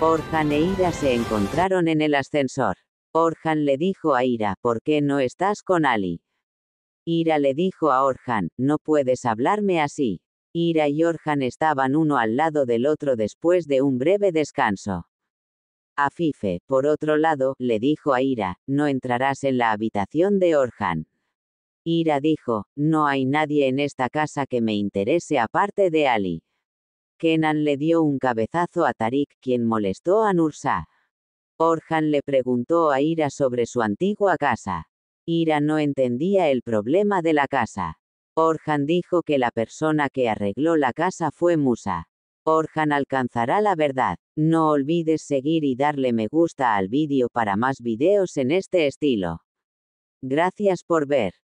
Orhan e Ira se encontraron en el ascensor. Orhan le dijo a Ira, ¿por qué no estás con Ali? Ira le dijo a Orhan, no puedes hablarme así. Ira y Orhan estaban uno al lado del otro después de un breve descanso. Afife, por otro lado, le dijo a Ira, no entrarás en la habitación de Orhan. Ira dijo, no hay nadie en esta casa que me interese aparte de Ali. Kenan le dio un cabezazo a Tarik quien molestó a Nursa. Orhan le preguntó a Ira sobre su antigua casa. Ira no entendía el problema de la casa. Orhan dijo que la persona que arregló la casa fue Musa. Orhan alcanzará la verdad. No olvides seguir y darle me gusta al vídeo para más videos en este estilo. Gracias por ver.